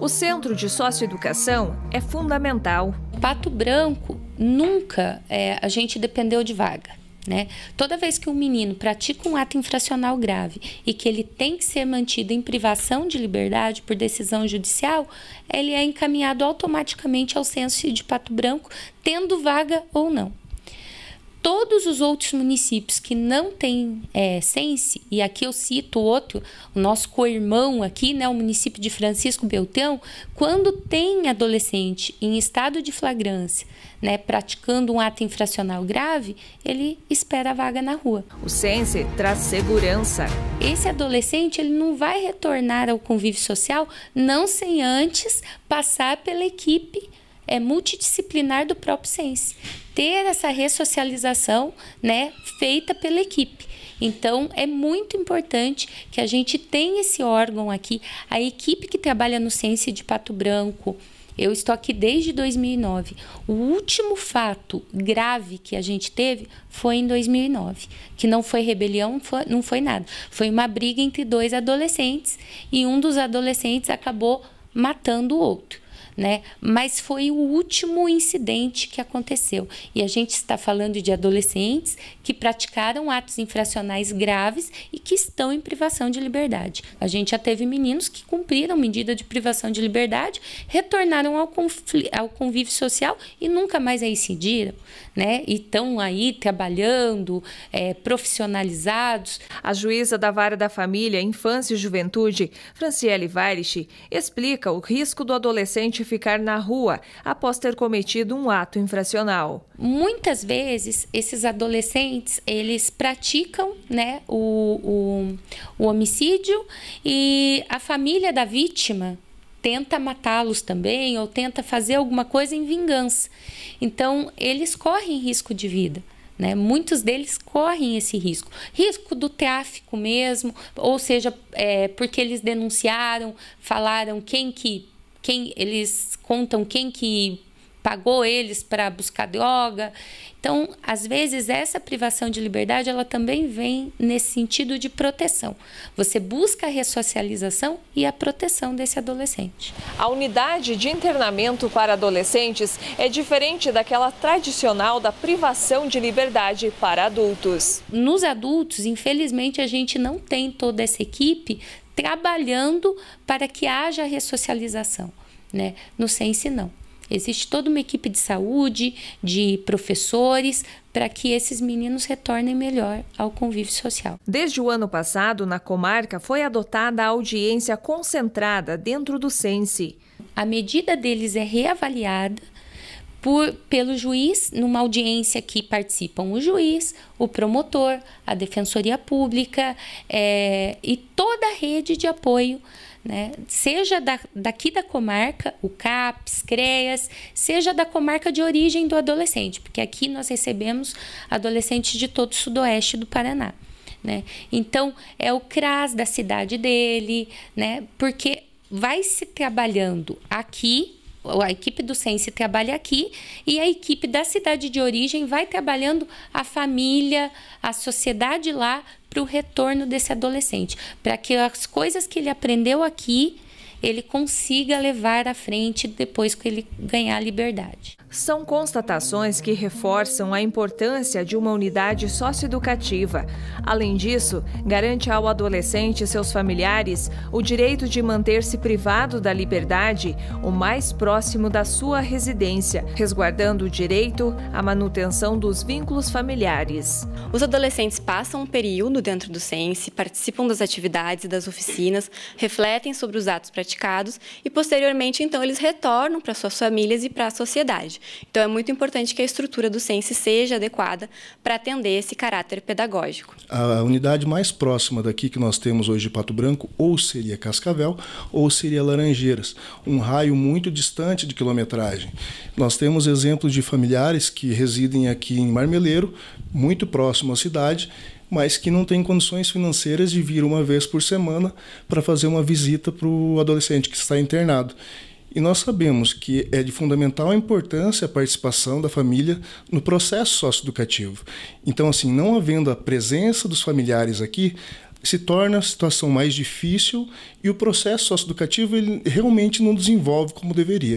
O Centro de Socioeducação é fundamental. Pato Branco, nunca é, a gente dependeu de vaga. Né? Toda vez que um menino pratica um ato infracional grave e que ele tem que ser mantido em privação de liberdade por decisão judicial, ele é encaminhado automaticamente ao censo de Pato Branco, tendo vaga ou não todos os outros municípios que não têm é, Sense, e aqui eu cito outro, o nosso co-irmão aqui, né, o município de Francisco Beltrão, quando tem adolescente em estado de flagrância, né, praticando um ato infracional grave, ele espera a vaga na rua. O Sense traz segurança. Esse adolescente ele não vai retornar ao convívio social não sem antes passar pela equipe é multidisciplinar do próprio Sense. Ter essa ressocialização né, feita pela equipe. Então, é muito importante que a gente tenha esse órgão aqui. A equipe que trabalha no Sense de Pato Branco, eu estou aqui desde 2009. O último fato grave que a gente teve foi em 2009, que não foi rebelião, foi, não foi nada. Foi uma briga entre dois adolescentes e um dos adolescentes acabou matando o outro né? Mas foi o último incidente que aconteceu. E a gente está falando de adolescentes que praticaram atos infracionais graves e que estão em privação de liberdade. A gente já teve meninos que cumpriram medida de privação de liberdade, retornaram ao, ao convívio social e nunca mais reincidiram, né? E estão aí trabalhando, é, profissionalizados. A juíza da Vara da Família, Infância e Juventude, Franciele Weirich, explica o risco do adolescente ficar na rua após ter cometido um ato infracional. Muitas vezes esses adolescentes eles praticam né, o, o, o homicídio e a família da vítima tenta matá-los também ou tenta fazer alguma coisa em vingança. Então, eles correm risco de vida. Né? Muitos deles correm esse risco. Risco do tráfico mesmo, ou seja, é, porque eles denunciaram, falaram quem que quem eles contam quem que pagou eles para buscar droga. Então, às vezes essa privação de liberdade, ela também vem nesse sentido de proteção. Você busca a ressocialização e a proteção desse adolescente. A unidade de internamento para adolescentes é diferente daquela tradicional da privação de liberdade para adultos. Nos adultos, infelizmente, a gente não tem toda essa equipe trabalhando para que haja ressocialização. Né? No Sense, não. Existe toda uma equipe de saúde, de professores, para que esses meninos retornem melhor ao convívio social. Desde o ano passado, na comarca, foi adotada a audiência concentrada dentro do Sense. A medida deles é reavaliada por, pelo juiz, numa audiência que participam o juiz, o promotor, a defensoria pública é, e toda a rede de apoio, né, seja da, daqui da comarca, o CAPS, CREAS, seja da comarca de origem do adolescente, porque aqui nós recebemos adolescentes de todo o sudoeste do Paraná. Né? Então, é o CRAS da cidade dele, né? porque vai se trabalhando aqui a equipe do Sense trabalha aqui e a equipe da cidade de origem vai trabalhando a família, a sociedade lá para o retorno desse adolescente, para que as coisas que ele aprendeu aqui ele consiga levar à frente depois que ele ganhar a liberdade. São constatações que reforçam a importância de uma unidade socioeducativa. Além disso, garante ao adolescente e seus familiares o direito de manter-se privado da liberdade o mais próximo da sua residência, resguardando o direito à manutenção dos vínculos familiares. Os adolescentes passam um período dentro do CENSE, participam das atividades e das oficinas, refletem sobre os atos praticados praticados e posteriormente então eles retornam para suas famílias e para a sociedade. Então é muito importante que a estrutura do Sense seja adequada para atender esse caráter pedagógico. A unidade mais próxima daqui que nós temos hoje de Pato Branco ou seria Cascavel ou seria Laranjeiras, um raio muito distante de quilometragem. Nós temos exemplos de familiares que residem aqui em Marmeleiro, muito próximo à cidade, mas que não tem condições financeiras de vir uma vez por semana para fazer uma visita para o adolescente que está internado. E nós sabemos que é de fundamental importância a participação da família no processo socioeducativo. Então, assim, não havendo a presença dos familiares aqui, se torna a situação mais difícil e o processo socioeducativo ele realmente não desenvolve como deveria.